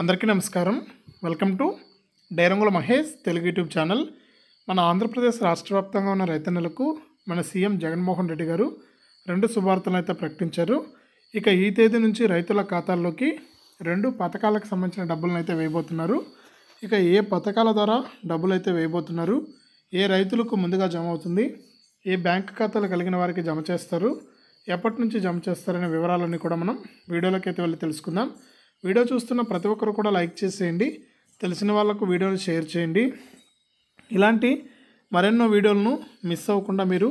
అందరికీ నమస్కారం welcome to డైరంగుల మహేష్ తెలుగు యూట్యూబ్ ఛానల్ మన ఆంధ్రప్రదేశ్ రాష్ట్ర వ్యాప్తంగా ఉన్న రైతన్నలకు మన సీఎం జగన్మోహన్ రెడ్డి గారు రెండు శుభార్తలను అయితే ప్రకటించారు ఇక ఈ తేదీ నుంచి రైతుల ఖాతాల్లోకి రెండు పథకాలకు సంబంధించిన డబ్బులను అయితే వేయబోతున్నారు ఇక ఏ పథకాల ద్వారా డబ్బులు అయితే వేయబోతున్నారు ఏ రైతులకు ముందుగా జమ అవుతుంది ఏ బ్యాంక్ ఖాతాలు కలిగిన వారికి జమ చేస్తారు ఎప్పటి నుంచి జమ చేస్తారనే వివరాలన్నీ కూడా మనం వీడియోలోకి అయితే వెళ్ళి తెలుసుకుందాం వీడియో చూస్తున్న ప్రతి ఒక్కరు కూడా లైక్ చేసేయండి తెలిసిన వాళ్ళకు వీడియోని షేర్ చేయండి ఇలాంటి మరెన్నో వీడియోలను మిస్ అవ్వకుండా మీరు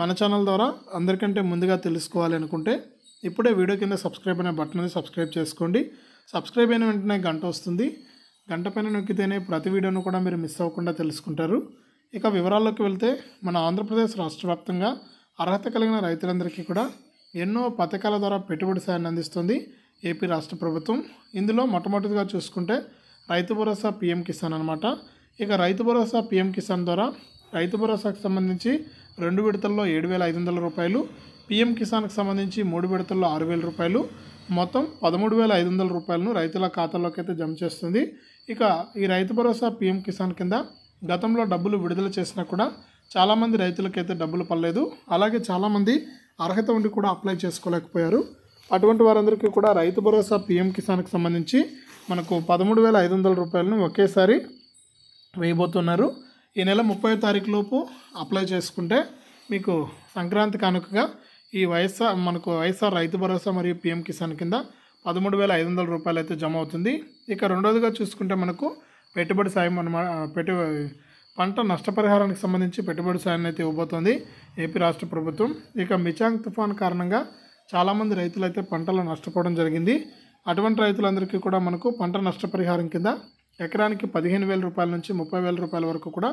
మన ఛానల్ ద్వారా అందరికంటే ముందుగా తెలుసుకోవాలి అనుకుంటే ఇప్పుడే వీడియో కింద సబ్స్క్రైబ్ అనే బటన్ అని సబ్స్క్రైబ్ చేసుకోండి సబ్స్క్రైబ్ అయిన వెంటనే గంట వస్తుంది గంట పైన నొక్కితేనే ప్రతి వీడియోను కూడా మీరు మిస్ అవ్వకుండా తెలుసుకుంటారు ఇక వివరాల్లోకి వెళ్తే మన ఆంధ్రప్రదేశ్ రాష్ట్ర వ్యాప్తంగా అర్హత కలిగిన రైతులందరికీ కూడా ఎన్నో పథకాల ద్వారా పెట్టుబడి సాయాన్ని అందిస్తుంది ఏపీ రాష్ట్ర ప్రభుత్వం ఇందులో మొట్టమొదటిగా చూసుకుంటే రైతు భరోసా పీఎం కిసాన్ అనమాట ఇక రైతు భరోసా పీఎం కిసాన్ ద్వారా రైతు భరోసాకు సంబంధించి రెండు విడతల్లో ఏడు వేల ఐదు వందల రూపాయలు పీఎం కిసాన్కి సంబంధించి మూడు విడతల్లో ఆరు వేల రూపాయలు మొత్తం పదమూడు వేల ఐదు వందల రూపాయలను రైతుల ఖాతాలోకి అయితే జమ చేస్తుంది ఇక ఈ రైతు భరోసా పీఎం కిసాన్ కింద గతంలో డబ్బులు విడుదల చేసినా కూడా చాలామంది రైతులకైతే డబ్బులు పడలేదు అలాగే చాలామంది అర్హత ఉండి కూడా అప్లై చేసుకోలేకపోయారు అటువంటి వారందరికీ కూడా రైతు భరోసా పీఎం కిసాన్కి సంబంధించి మనకు పదమూడు వేల ఐదు వందల రూపాయలను ఒకేసారి వేయబోతున్నారు ఈ నెల ముప్పై తారీఖు లోపు అప్లై చేసుకుంటే మీకు సంక్రాంతి కానుకగా ఈ వైఎస్ఆర్ మనకు వైఎస్ఆర్ రైతు భరోసా మరియు పీఎం కిసాన్ కింద పదమూడు వేల ఐదు వందల రూపాయలు అయితే జమ అవుతుంది ఇక రెండోదిగా చూసుకుంటే మనకు పెట్టుబడి సాయం అనమాట పెట్టు పంట నష్టపరిహారానికి సంబంధించి పెట్టుబడి సాయాన్ని అయితే ఇవ్వబోతోంది ఏపీ రాష్ట్ర ప్రభుత్వం ఇక మిచాంగ్ తుఫాన్ కారణంగా చాలామంది రైతులు అయితే పంటలు నష్టపోవడం జరిగింది అటువంటి రైతులందరికీ కూడా మనకు పంట నష్టపరిహారం కింద ఎకరానికి పదిహేను వేల రూపాయల నుంచి ముప్పై వేల రూపాయల వరకు కూడా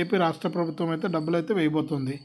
ఏపీ రాష్ట్ర ప్రభుత్వం అయితే డబ్బులు అయితే వేయబోతుంది